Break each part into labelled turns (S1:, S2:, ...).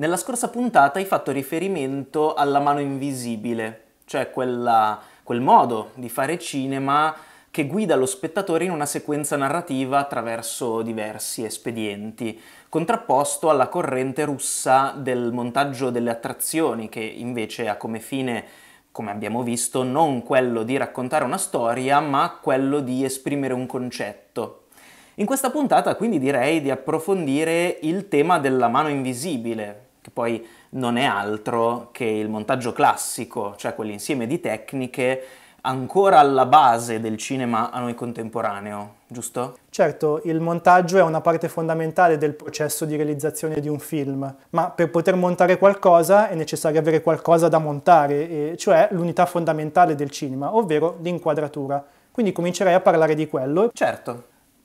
S1: Nella scorsa puntata hai fatto riferimento alla mano invisibile, cioè quella, quel modo di fare cinema che guida lo spettatore in una sequenza narrativa attraverso diversi espedienti, contrapposto alla corrente russa del montaggio delle attrazioni, che invece ha come fine, come abbiamo visto, non quello di raccontare una storia, ma quello di esprimere un concetto. In questa puntata quindi direi di approfondire il tema della mano invisibile, che poi non è altro che il montaggio classico, cioè quell'insieme di tecniche ancora alla base del cinema a noi contemporaneo, giusto?
S2: Certo, il montaggio è una parte fondamentale del processo di realizzazione di un film, ma per poter montare qualcosa è necessario avere qualcosa da montare, cioè l'unità fondamentale del cinema, ovvero l'inquadratura. Quindi comincerei a parlare di quello. Certo.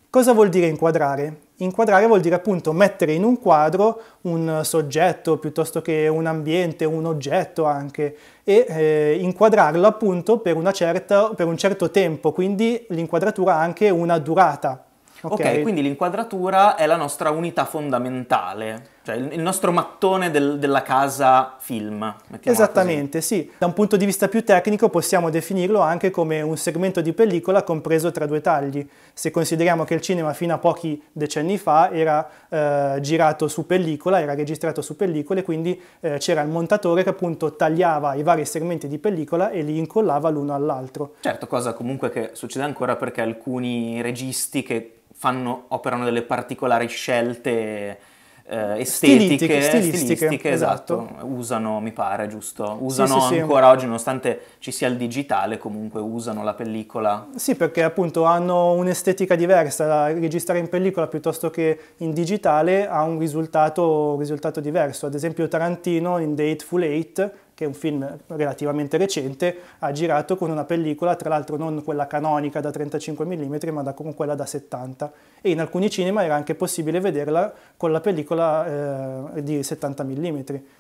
S2: Cosa vuol dire inquadrare? Inquadrare vuol dire appunto mettere in un quadro un soggetto piuttosto che un ambiente, un oggetto anche, e eh, inquadrarlo appunto per, certa, per, un certo tempo, quindi l'inquadratura ha anche una durata.
S1: Ok, quindi l'inquadratura è la nostra unità fondamentale. Cioè il nostro mattone del, della casa film.
S2: Esattamente, così. sì. Da un punto di vista più tecnico possiamo definirlo anche come un segmento di pellicola compreso tra due tagli. Se consideriamo che il cinema fino a pochi decenni fa era eh, girato su pellicola, era registrato su pellicole, quindi eh, c'era il montatore che appunto tagliava i vari segmenti di pellicola e li incollava l'uno all'altro.
S1: Certo, cosa comunque che succede ancora perché alcuni registi che fanno, operano delle particolari scelte eh, estetiche, stilistiche, esatto. stilistiche, stilistiche esatto. esatto. usano, mi pare, giusto? Usano sì, sì, ancora sì. oggi, nonostante ci sia il digitale, comunque usano la pellicola.
S2: Sì, perché appunto hanno un'estetica diversa, registrare in pellicola piuttosto che in digitale ha un risultato, un risultato diverso. Ad esempio Tarantino in The Eightful Eight che è un film relativamente recente, ha girato con una pellicola, tra l'altro non quella canonica da 35 mm, ma da, con quella da 70. E in alcuni cinema era anche possibile vederla con la pellicola eh, di 70 mm.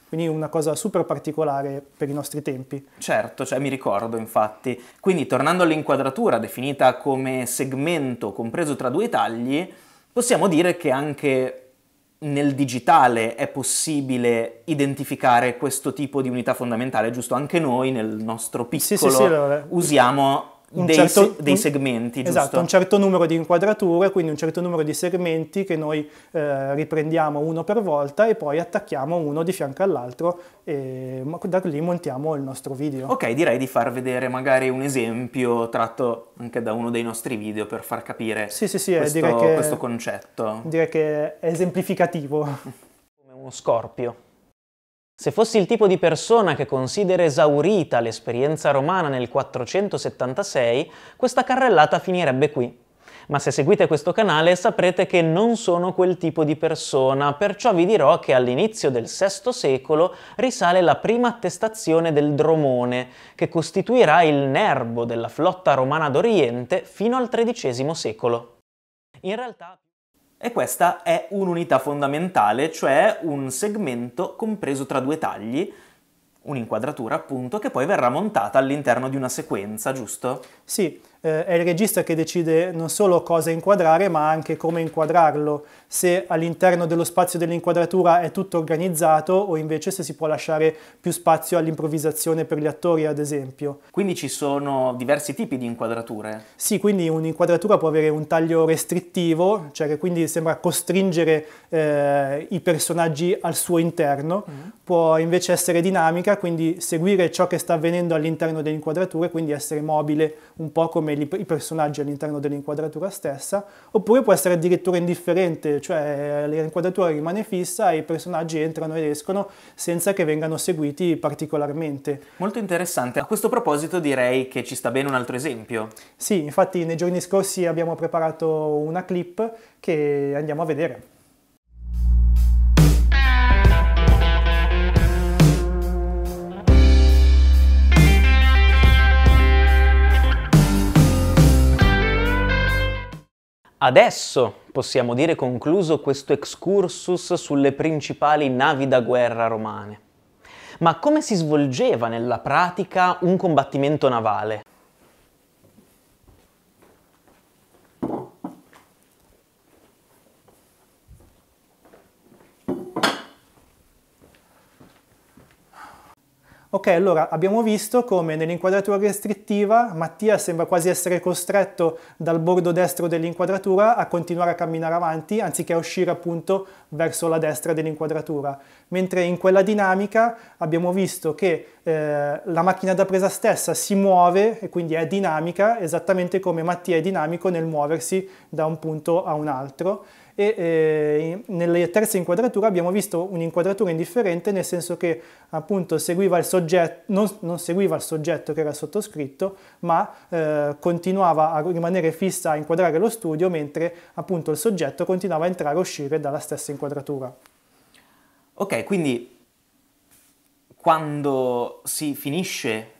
S2: Quindi una cosa super particolare per i nostri tempi.
S1: Certo, cioè, mi ricordo infatti. Quindi tornando all'inquadratura definita come segmento compreso tra due tagli, possiamo dire che anche nel digitale è possibile identificare questo tipo di unità fondamentale, giusto? Anche noi nel nostro piccolo sì, sì, sì, usiamo un dei, certo, dei segmenti, esatto, giusto? Esatto, un
S2: certo numero di inquadrature, quindi un certo numero di segmenti che noi eh, riprendiamo uno per volta e poi attacchiamo uno di fianco all'altro e da lì montiamo il nostro video. Ok,
S1: direi di far vedere magari un esempio tratto anche da uno dei nostri video per far capire sì, sì, sì, eh, questo, direi che, questo concetto. Direi che è esemplificativo. Come uno scorpio. Se fossi il tipo di persona che considera esaurita l'esperienza romana nel 476, questa carrellata finirebbe qui. Ma se seguite questo canale saprete che non sono quel tipo di persona, perciò vi dirò che all'inizio del VI secolo risale la prima attestazione del dromone, che costituirà il nerbo della flotta romana d'Oriente fino al XIII secolo. In realtà e questa è un'unità fondamentale, cioè un segmento compreso tra due tagli, un'inquadratura appunto, che poi verrà montata all'interno di una sequenza, giusto? Sì,
S2: eh, è il regista che decide non solo cosa inquadrare ma anche come inquadrarlo, se all'interno dello spazio dell'inquadratura è tutto organizzato o invece se si può lasciare più spazio all'improvvisazione per gli attori ad
S1: esempio. Quindi ci sono diversi tipi di inquadrature?
S2: Sì, quindi un'inquadratura può avere un taglio restrittivo, cioè che quindi sembra costringere eh, i personaggi al suo interno, mm -hmm. può invece essere dinamica, quindi seguire ciò che sta avvenendo all'interno dell'inquadratura e quindi essere mobile un po' come come i personaggi all'interno dell'inquadratura stessa, oppure può essere addirittura indifferente, cioè eh, l'inquadratura rimane fissa e i personaggi entrano ed escono senza che vengano seguiti particolarmente.
S1: Molto interessante. A questo proposito direi che ci sta bene un altro esempio.
S2: Sì, infatti nei giorni scorsi abbiamo preparato una clip che andiamo a vedere.
S1: Adesso possiamo dire concluso questo excursus sulle principali navi da guerra romane. Ma come si svolgeva nella pratica un combattimento navale?
S2: Ok, allora abbiamo visto come nell'inquadratura restrittiva Mattia sembra quasi essere costretto dal bordo destro dell'inquadratura a continuare a camminare avanti anziché a uscire appunto verso la destra dell'inquadratura, mentre in quella dinamica abbiamo visto che eh, la macchina da presa stessa si muove e quindi è dinamica esattamente come Mattia è dinamico nel muoversi da un punto a un altro e eh, nella terza inquadratura abbiamo visto un'inquadratura indifferente nel senso che appunto seguiva il soggetto, non, non seguiva il soggetto che era sottoscritto ma eh, continuava a rimanere fissa a inquadrare lo studio mentre appunto il soggetto continuava a entrare e uscire dalla stessa inquadratura.
S1: Ok, quindi quando si finisce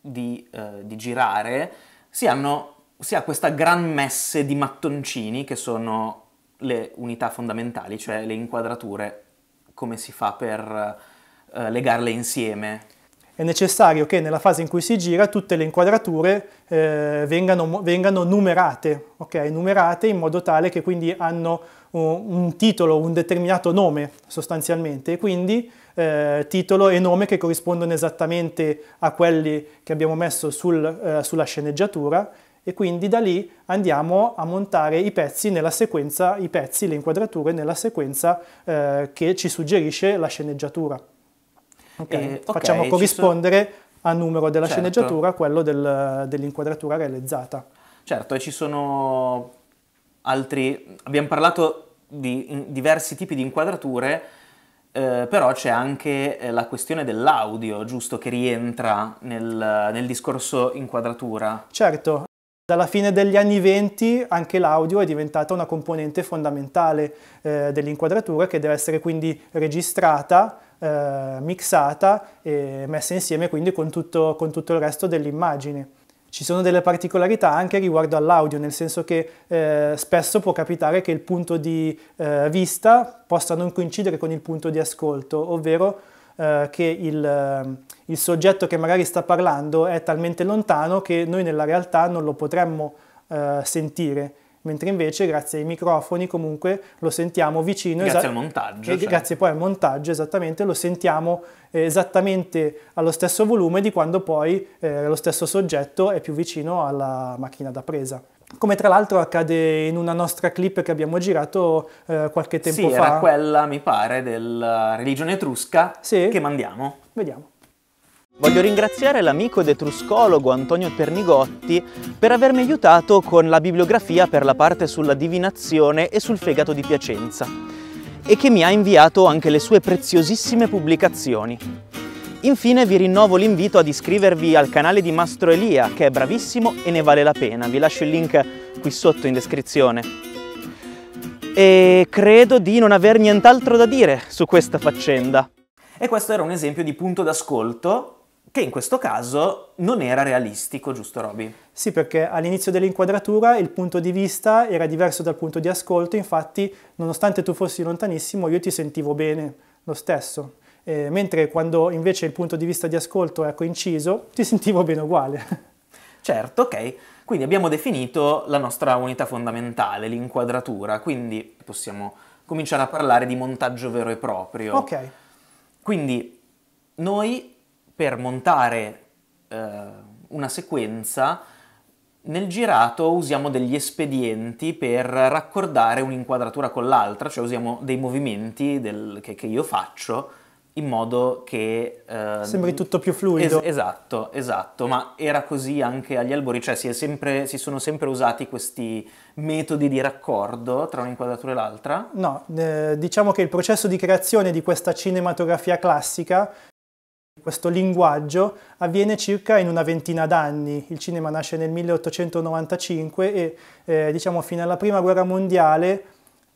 S1: di, eh, di girare si hanno si ha questa gran messe di mattoncini che sono le unità fondamentali, cioè le inquadrature, come si fa per eh, legarle insieme.
S2: È necessario che nella fase in cui si gira tutte le inquadrature eh, vengano, vengano numerate, okay? numerate in modo tale che quindi hanno un titolo, un determinato nome sostanzialmente, e quindi eh, titolo e nome che corrispondono esattamente a quelli che abbiamo messo sul, eh, sulla sceneggiatura e quindi da lì andiamo a montare i pezzi nella sequenza, i pezzi, le inquadrature nella sequenza eh, che ci suggerisce la sceneggiatura. Okay. Eh, Facciamo corrispondere sono... a numero della certo. sceneggiatura quello del, dell'inquadratura realizzata.
S1: Certo, e ci sono altri... Abbiamo parlato di diversi tipi di inquadrature, eh, però c'è anche eh, la questione dell'audio, giusto, che rientra nel, nel discorso inquadratura.
S2: Certo, dalla fine degli anni 20 anche l'audio è diventata una componente fondamentale eh, dell'inquadratura che deve essere quindi registrata, eh, mixata e messa insieme quindi con tutto, con tutto il resto dell'immagine. Ci sono delle particolarità anche riguardo all'audio, nel senso che eh, spesso può capitare che il punto di eh, vista possa non coincidere con il punto di ascolto, ovvero eh, che il, eh, il soggetto che magari sta parlando è talmente lontano che noi nella realtà non lo potremmo eh, sentire mentre invece grazie ai microfoni comunque lo sentiamo vicino. Grazie al
S1: montaggio. E cioè. Grazie
S2: poi al montaggio, esattamente, lo sentiamo eh, esattamente allo stesso volume di quando poi eh, lo stesso soggetto è più vicino alla macchina da presa come tra l'altro accade in una nostra clip che abbiamo girato eh, qualche tempo sì, fa. Sì, era
S1: quella, mi pare, della eh, religione etrusca sì. che mandiamo. Vediamo. Voglio ringraziare l'amico ed etruscologo Antonio Pernigotti per avermi aiutato con la bibliografia per la parte sulla divinazione e sul fegato di Piacenza e che mi ha inviato anche le sue preziosissime pubblicazioni. Infine vi rinnovo l'invito ad iscrivervi al canale di Mastro Elia, che è bravissimo e ne vale la pena. Vi lascio il link qui sotto in descrizione. E credo di non aver nient'altro da dire su questa faccenda. E questo era un esempio di punto d'ascolto che in questo caso non era realistico, giusto Roby?
S2: Sì, perché all'inizio dell'inquadratura il punto di vista era diverso dal punto di ascolto, infatti nonostante tu fossi lontanissimo io ti sentivo bene lo stesso eh, mentre quando invece il punto di vista di ascolto è coinciso, ti sentivo bene uguale.
S1: Certo, ok. Quindi abbiamo definito la nostra unità fondamentale, l'inquadratura, quindi possiamo cominciare a parlare di montaggio vero e proprio. Ok. Quindi noi per montare eh, una sequenza nel girato usiamo degli espedienti per raccordare un'inquadratura con l'altra, cioè usiamo dei movimenti del, che, che io faccio in modo che... Eh, Sembri tutto
S2: più fluido. Es-
S1: esatto, esatto, ma era così anche agli albori, cioè si, sempre, si, sono sempre usati questi metodi di raccordo tra un'inquadratura e l'altra?
S2: No, eh, diciamo che il processo di creazione di questa cinematografia classica, questo linguaggio, avviene circa in una ventina d'anni. Il cinema nasce nel 1895 e eh, diciamo fino alla Prima Guerra Mondiale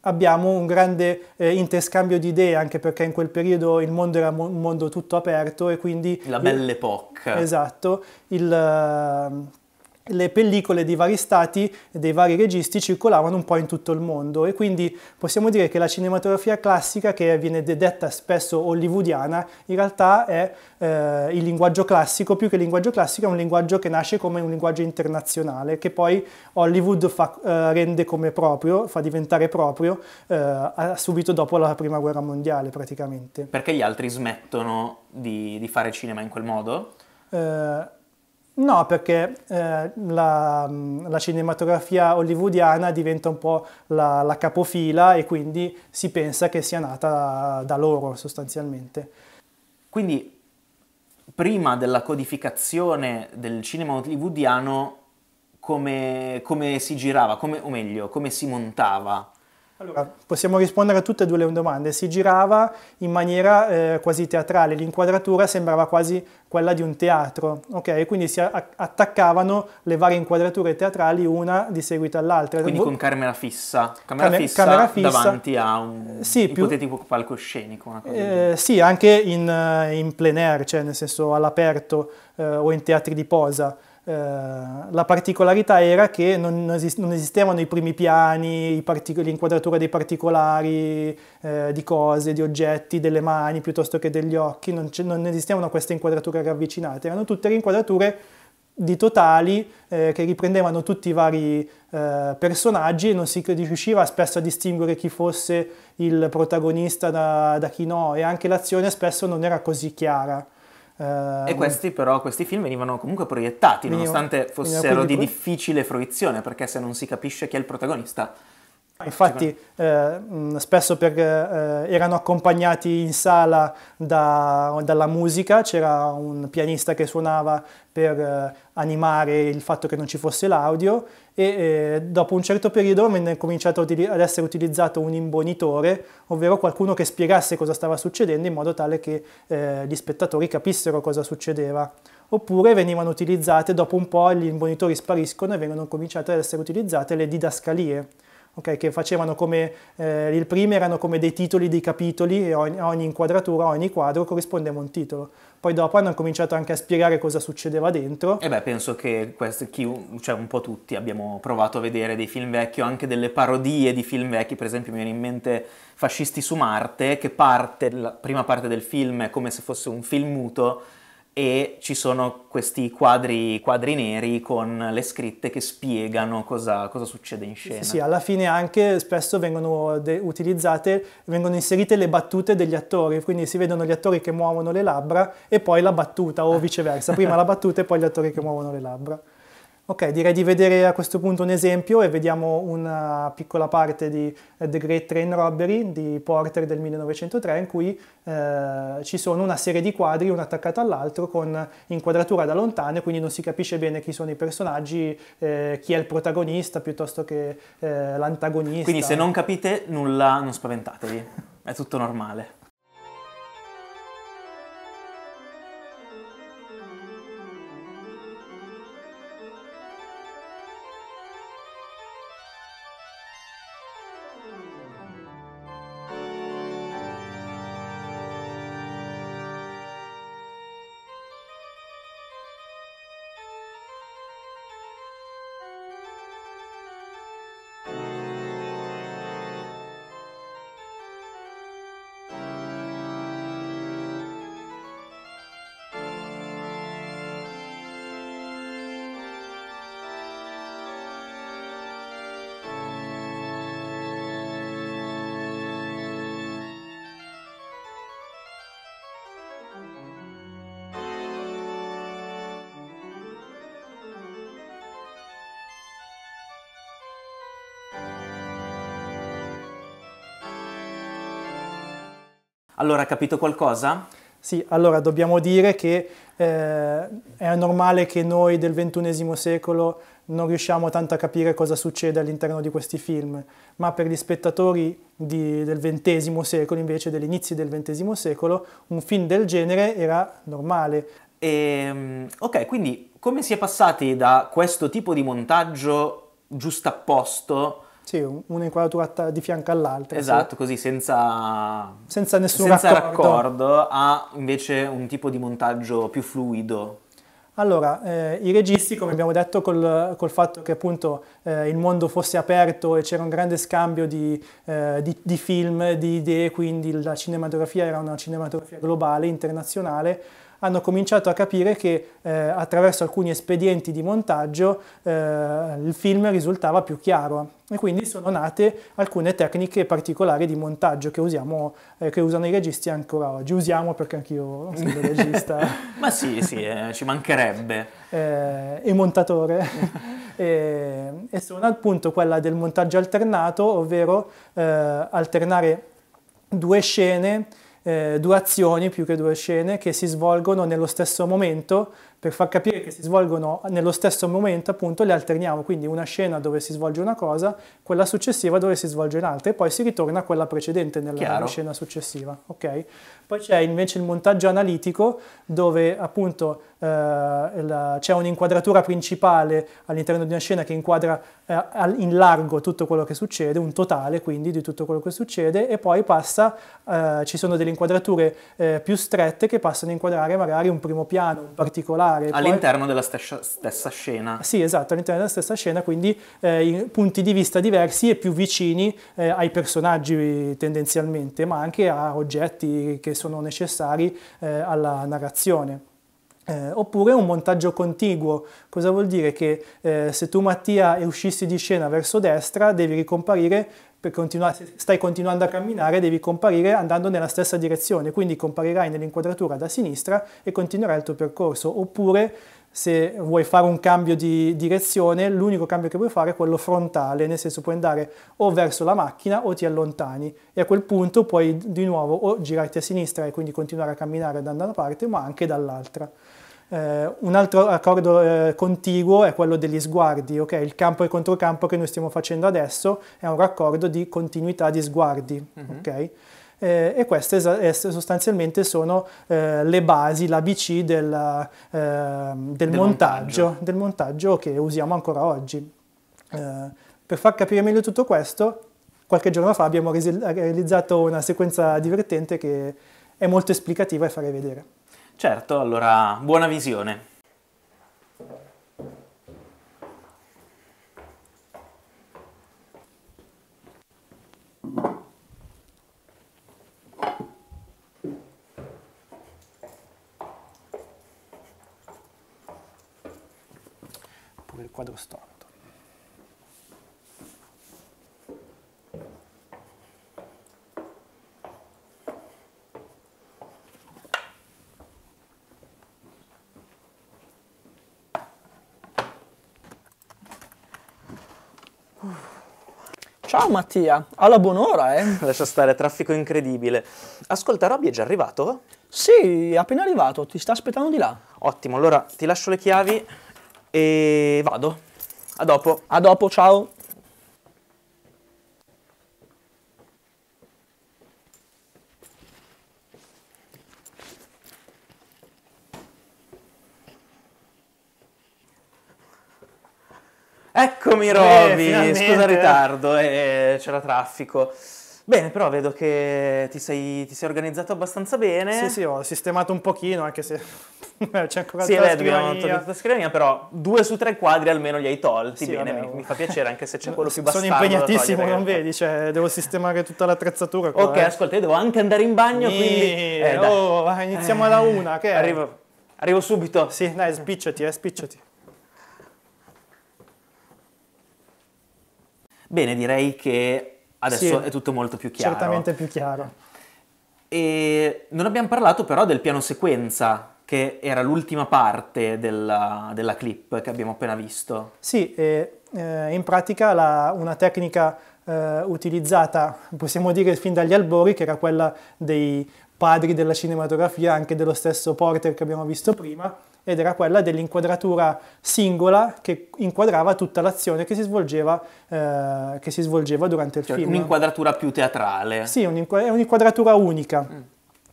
S2: abbiamo un grande eh, interscambio di idee, anche perché in quel periodo il mondo era mo- un mondo tutto aperto e quindi... La belle
S1: époque.
S2: Esatto, il, ehm, le pellicole dei vari stati e dei vari registi circolavano un po' in tutto il mondo e quindi possiamo dire che la cinematografia classica che viene detta spesso hollywoodiana in realtà è eh, il linguaggio classico, più che il linguaggio classico è un linguaggio che nasce come un linguaggio internazionale che poi Hollywood fa, eh, rende come proprio, fa diventare proprio eh, subito dopo la prima guerra mondiale praticamente.
S1: Perché gli altri smettono di, di fare cinema in quel modo?
S2: Eh, No, perché eh, la, la, cinematografia hollywoodiana diventa un po' la, la, capofila e quindi si pensa che sia nata da loro sostanzialmente.
S1: Quindi prima della codificazione del cinema hollywoodiano come, come si girava, come, o meglio, come si montava
S2: allora, ah, possiamo rispondere a tutte e due le domande. Si girava in maniera eh, quasi teatrale, l'inquadratura sembrava quasi quella di un teatro, ok? Quindi si attaccavano le varie inquadrature teatrali una di seguito all'altra. Quindi con
S1: camera fissa, camera, Camer fissa camera fissa davanti a un sì, ipotetico più, palcoscenico. Eh,
S2: sì, anche in, eh, in plein air, cioè nel senso all'aperto eh, o in teatri di posa. Eh, la particolarità era che non, non, esist non esistevano i primi piani, l'inquadratura dei particolari, eh, di cose, di oggetti, delle mani piuttosto che degli occhi, non, non esistevano queste inquadrature ravvicinate, erano tutte inquadrature di totali eh, che riprendevano tutti i vari eh, personaggi e non si riusciva spesso a distinguere chi fosse il protagonista da, da chi no e anche l'azione spesso non era così chiara. Eh, e questi
S1: però, questi film venivano comunque proiettati, venivano, nonostante fossero di difficile fruizione, perché se non si capisce chi è il protagonista, Infatti
S2: eh, spesso per, eh, eh, erano accompagnati in sala da, dalla musica, c'era un pianista che suonava per eh, animare il fatto che non ci fosse l'audio e eh, dopo un certo periodo venne cominciato ad essere utilizzato un imbonitore, ovvero qualcuno che spiegasse cosa stava succedendo in modo tale che eh, gli spettatori capissero cosa succedeva oppure venivano utilizzate, dopo un po' gli imbonitori spariscono e vengono cominciate ad essere utilizzate le didascalie, okay? che facevano come, eh, il primo erano come dei titoli dei capitoli e ogni, ogni inquadratura, ogni quadro corrispondeva a un titolo. Poi dopo hanno cominciato anche a spiegare cosa succedeva
S1: dentro. E beh, penso che questo, chi, cioè un po' tutti abbiamo provato a vedere dei film vecchi o anche delle parodie di film vecchi, per esempio mi viene in mente Fascisti su Marte, che parte, la prima parte del film è come se fosse un film muto e ci sono questi quadri, quadri, neri con le scritte che spiegano cosa, cosa succede in scena. Sì, sì,
S2: alla fine anche spesso vengono utilizzate, vengono inserite le battute degli attori, quindi si vedono gli attori che muovono le labbra e poi la battuta o ah. viceversa, prima la battuta e poi gli attori che muovono le labbra. Ok, direi di vedere a questo punto un esempio e vediamo una piccola parte di eh, The Great Train Robbery di Porter del 1903 in cui eh, ci sono una serie di quadri, uno attaccato all'altro, con inquadratura da lontano e quindi non si capisce bene chi sono i personaggi, eh, chi è il protagonista piuttosto che eh, l'antagonista. Quindi se non
S1: capite nulla non spaventatevi, è tutto normale. Allora, capito qualcosa?
S2: Sì, allora dobbiamo dire che eh, è normale che noi del XXI secolo non riusciamo tanto a capire cosa succede all'interno di questi film, ma per gli spettatori di, del XX secolo, invece degli inizi del XX secolo, un film del genere era normale.
S1: E, ehm, ok, quindi come si è passati da questo tipo di montaggio giusto apposto
S2: sì, una inquadratura di fianco all'altra. Esatto,
S1: sì. così senza, senza nessun senza raccordo. raccordo. ha invece un tipo di montaggio più fluido.
S2: Allora, eh, i registi, come abbiamo detto, col, col fatto che appunto eh, il mondo fosse aperto e c'era un grande scambio di, eh, di, di film, di idee, quindi la cinematografia era una cinematografia globale, internazionale, hanno cominciato a capire che eh, attraverso alcuni espedienti di montaggio eh, il film risultava più chiaro e quindi sono nate alcune tecniche particolari di montaggio che, usiamo, eh, che usano i registi ancora oggi. Usiamo perché anch'io sono regista.
S1: Ma sì, sì, eh, ci mancherebbe.
S2: Eh, e montatore. e, e, sono appunto quella del montaggio alternato, ovvero eh, alternare due scene eh, due azioni più che due scene che si svolgono nello stesso momento per far capire che si svolgono nello stesso momento, appunto le alterniamo, quindi una scena dove si svolge una cosa, quella successiva dove si svolge un'altra e poi si ritorna a quella precedente nella Chiaro. scena successiva. Okay? Poi c'è invece il montaggio analitico dove appunto eh, la, c'è un'inquadratura principale all'interno di una scena che inquadra eh, in largo tutto quello che succede, un totale quindi di tutto quello che succede e poi passa, eh, ci sono delle inquadrature eh, più strette che passano a inquadrare magari un primo piano, un particolare, particolare. All'interno
S1: poi... della stessa, stessa, scena.
S2: Sì, esatto, all'interno della stessa scena, quindi eh, punti di vista diversi e più vicini eh, ai personaggi tendenzialmente, ma anche a oggetti che sono necessari eh, alla narrazione. Eh, oppure un montaggio contiguo, cosa vuol dire? Che eh, se tu Mattia uscissi di scena verso destra devi ricomparire continua- se stai continuando a camminare devi comparire andando nella stessa direzione, quindi comparirai nell'inquadratura da sinistra e continuerai il tuo percorso, oppure se vuoi fare un cambio di direzione, l'unico cambio che puoi fare è quello frontale, nel senso puoi andare o verso la macchina o ti allontani e a quel punto puoi di nuovo o girarti a sinistra e quindi continuare a camminare da una parte ma anche dall'altra. Eh, un altro accordo eh, contiguo è quello degli sguardi, okay? il campo e il controcampo che noi stiamo facendo adesso è un raccordo di continuità di sguardi. Mm-hmm. Okay? Eh, e queste eh, sostanzialmente sono eh, le basi, l'ABC eh, del, del, del, montaggio, del, montaggio, che usiamo ancora oggi. per far capire meglio tutto questo, qualche giorno fa abbiamo resi- realizzato una sequenza divertente che è molto esplicativa e farei vedere.
S1: Certo, allora buona visione. Pure il quadro storico. Ah, Mattia, alla buon'ora, eh. Lascia stare, traffico incredibile. Ascolta, Robby è già arrivato? Sì, è appena arrivato, ti sta aspettando di là. Ottimo, allora ti lascio le chiavi e vado. A dopo. A dopo, ciao. Eccomi Roby, eh, scusa il ritardo, eh, c'era traffico. Bene, però vedo che ti sei, ti sei, organizzato abbastanza bene. Sì, sì, ho sistemato un pochino, anche se
S2: c'è ancora
S1: sì, tutta la scrivania. Sì, scrivania, però due su tre quadri almeno li hai tolti, sì, bene, vabbè, mi, oh. mi, fa piacere, anche se c'è quello più bastardo Sono impegnatissimo, non
S2: vedi, cioè, devo sistemare tutta l'attrezzatura. Qua, ok, eh. ascolta,
S1: io devo anche andare in
S2: bagno, Eeeh, quindi... Eh, oh, iniziamo alla una, che Arrivo, arrivo subito. Sì, dai, spicciati, eh, spicciati.
S1: Bene, direi che adesso sì, è tutto molto più chiaro. Certamente più chiaro. E non abbiamo parlato però del piano sequenza, che era l'ultima parte della, della clip che abbiamo appena visto.
S2: Sì, e, eh, in pratica la, una tecnica eh, utilizzata, possiamo dire, fin dagli albori, che era quella dei padri della cinematografia, anche dello stesso Porter che abbiamo visto prima, ed era quella dell'inquadratura singola che inquadrava tutta l'azione che si svolgeva, eh, che si svolgeva durante il cioè, film.
S1: Un'inquadratura più teatrale. Sì, è
S2: un'inquadratura unica. Mm.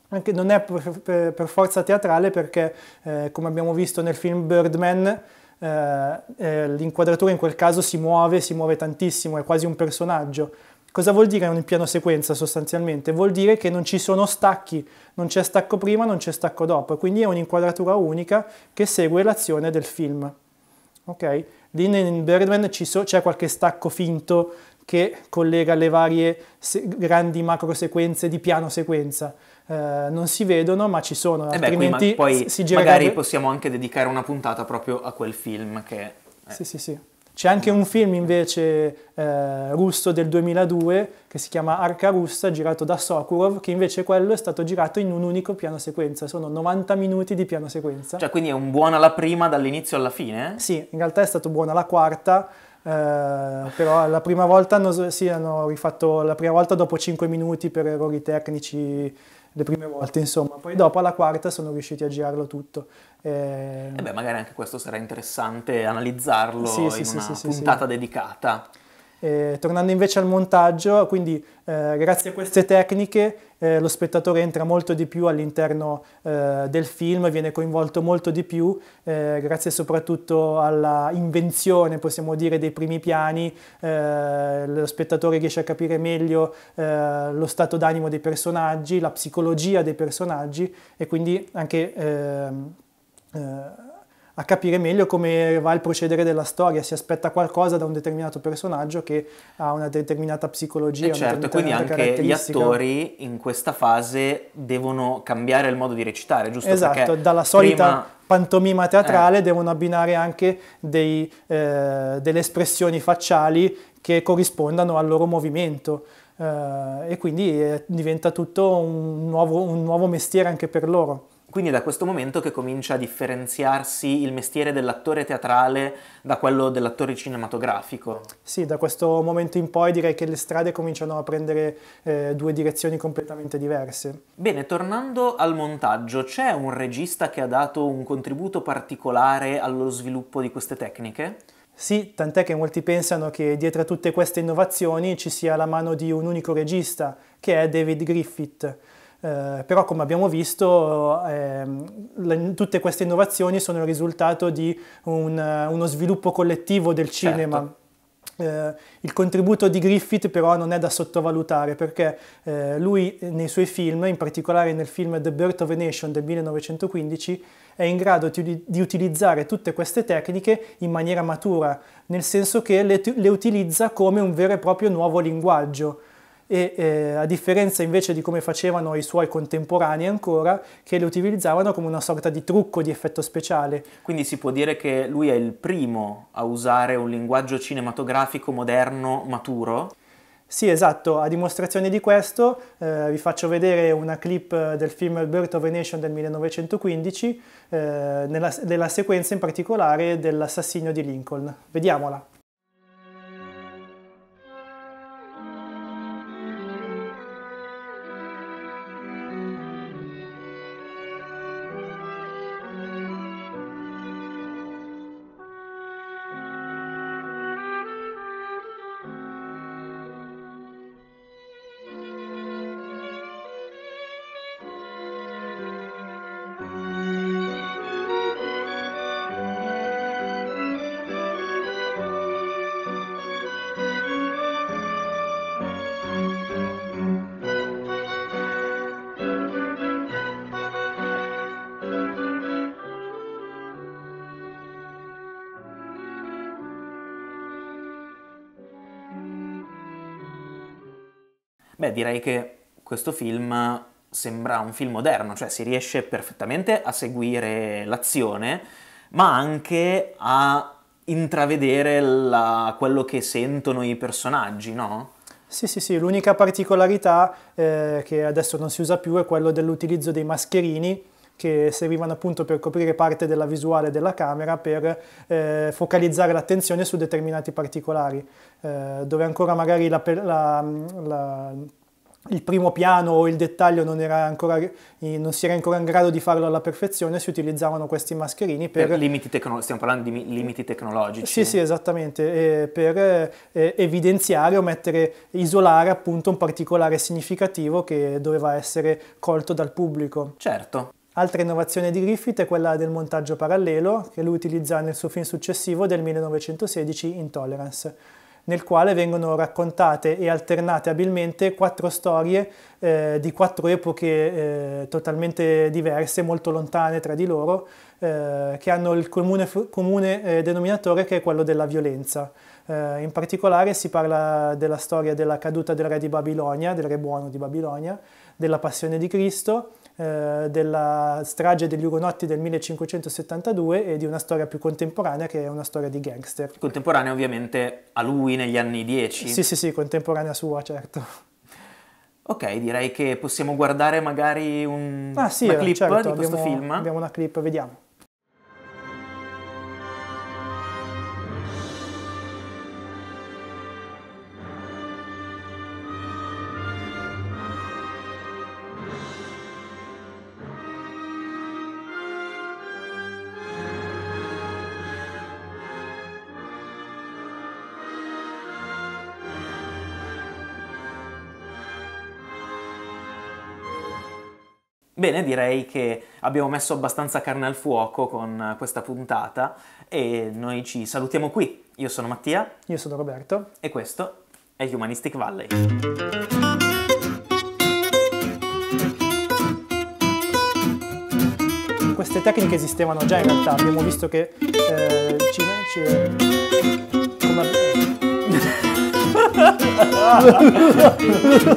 S2: Anche, non è per, per, per, forza teatrale perché, eh, come abbiamo visto nel film Birdman, eh, eh l'inquadratura in quel caso si muove, si muove tantissimo, è quasi un personaggio Cosa vuol dire un piano sequenza sostanzialmente? Vuol dire che non ci sono stacchi, non c'è stacco prima, non c'è stacco dopo, quindi è un'inquadratura unica che segue l'azione del film. Okay? Lì in Birdman c'è qualche stacco finto che collega le varie grandi macro sequenze di piano sequenza. Eh, non si vedono, ma ci sono, eh beh, altrimenti poi si girerebbe... Magari
S1: possiamo anche dedicare una puntata proprio a quel film che... Eh. Sì, sì,
S2: sì. C'è anche un film invece eh, russo del 2002 che si chiama Arca russa, girato da Sokurov, che invece quello è stato girato in un unico piano sequenza, sono 90 minuti di piano sequenza.
S1: Cioè quindi è un buona la prima dall'inizio alla fine?
S2: Sì, in realtà è stato buona la quarta, eh, però la prima volta hanno, sì, hanno rifatto la prima volta dopo 5 minuti per errori tecnici le prime volte, insomma. Poi dopo alla quarta sono riusciti a girarlo tutto. E, eh, e eh beh,
S1: magari anche questo sarà interessante analizzarlo sì, in sì, una sì, puntata dedicata.
S2: Eh, tornando invece al montaggio, quindi eh, grazie a queste tecniche eh, lo spettatore entra molto di più all'interno eh, del film, viene coinvolto molto di più, eh, grazie soprattutto alla invenzione, possiamo dire, dei primi piani, eh, lo spettatore riesce a capire meglio lo stato d'animo dei personaggi, la psicologia dei personaggi e quindi anche ehm, a capire meglio come va il procedere della storia, si aspetta qualcosa da un determinato personaggio che ha una determinata psicologia. E eh certo, quindi anche gli attori
S1: in questa fase devono cambiare il modo di recitare, giusto? Esatto, Perché dalla solita prima
S2: pantomima teatrale eh. devono abbinare anche dei, eh, delle espressioni facciali che corrispondano al loro movimento. Eh, e quindi eh, diventa tutto un nuovo, un nuovo mestiere anche per loro.
S1: Quindi è da questo momento che comincia a differenziarsi il mestiere dell'attore teatrale da quello dell'attore cinematografico.
S2: Sì, da questo momento in poi direi che le strade cominciano a prendere eh, due direzioni completamente diverse.
S1: Bene, tornando al montaggio, c'è un regista che ha dato un contributo particolare allo sviluppo di queste tecniche?
S2: Sì, tant'è che molti pensano che dietro a tutte queste innovazioni ci sia la mano di un unico regista, che è David Griffith eh, però come abbiamo visto eh, le, tutte queste innovazioni sono il risultato di un, uno sviluppo collettivo del certo. cinema. Certo. Eh, il contributo di Griffith però non è da sottovalutare perché eh, lui nei suoi film, in particolare nel film The Birth of a Nation del 1915, è in grado di, di utilizzare tutte queste tecniche in maniera matura, nel senso che le, le utilizza come un vero e proprio nuovo linguaggio e eh, a differenza invece di come facevano i suoi contemporanei ancora, che le utilizzavano come una sorta di trucco di effetto speciale.
S1: Quindi si può dire che lui è il primo a usare un linguaggio cinematografico moderno maturo?
S2: Sì, esatto, a dimostrazione di questo eh, vi faccio vedere una clip del film Birth of a Nation del 1915, eh, nella, nella sequenza in particolare dell'assassinio di Lincoln. Vediamola.
S1: Beh, direi che questo film sembra un film moderno, cioè si riesce perfettamente a seguire l'azione, ma anche a intravedere la, quello che sentono i personaggi, no?
S2: Sì, sì, sì, l'unica particolarità eh, che adesso non si usa più è quello dell'utilizzo dei mascherini che servivano appunto per coprire parte della visuale della camera per eh, focalizzare l'attenzione su determinati particolari, eh, dove ancora magari la, la, la, il primo piano o il dettaglio non, ancora, non, si era ancora in grado di farlo alla perfezione, si utilizzavano questi mascherini per... per
S1: limiti tecno... Stiamo parlando di limiti tecnologici. Sì,
S2: sì, esattamente, e per eh, evidenziare o mettere, isolare appunto un particolare significativo che doveva essere colto dal pubblico. Certo. Altra innovazione di Griffith è quella del montaggio parallelo che lui utilizza nel suo film successivo del 1916 Intolerance, nel quale vengono raccontate e alternate abilmente quattro storie eh, di quattro epoche eh, totalmente diverse, molto lontane tra di loro, eh, che hanno il comune, comune eh, denominatore che è quello della violenza. Eh, in particolare si parla della storia della caduta del re di Babilonia, del re buono di Babilonia, della passione di Cristo, eh, della strage degli Ugonotti del 1572 e di una storia più contemporanea che è una storia di gangster.
S1: Contemporanea ovviamente a lui negli anni 10? Sì, sì,
S2: sì, contemporanea sua, certo.
S1: Ok, direi che possiamo guardare magari un, ah, sì, una eh, clip certo, di questo abbiamo, film. Abbiamo
S2: una clip, vediamo.
S1: Bene, direi che abbiamo messo abbastanza carne al fuoco con questa puntata e noi ci salutiamo qui. Io sono Mattia. Io sono Roberto. E questo è Humanistic Valley.
S2: Queste tecniche esistevano già in realtà, abbiamo visto che eh, ci, ci come...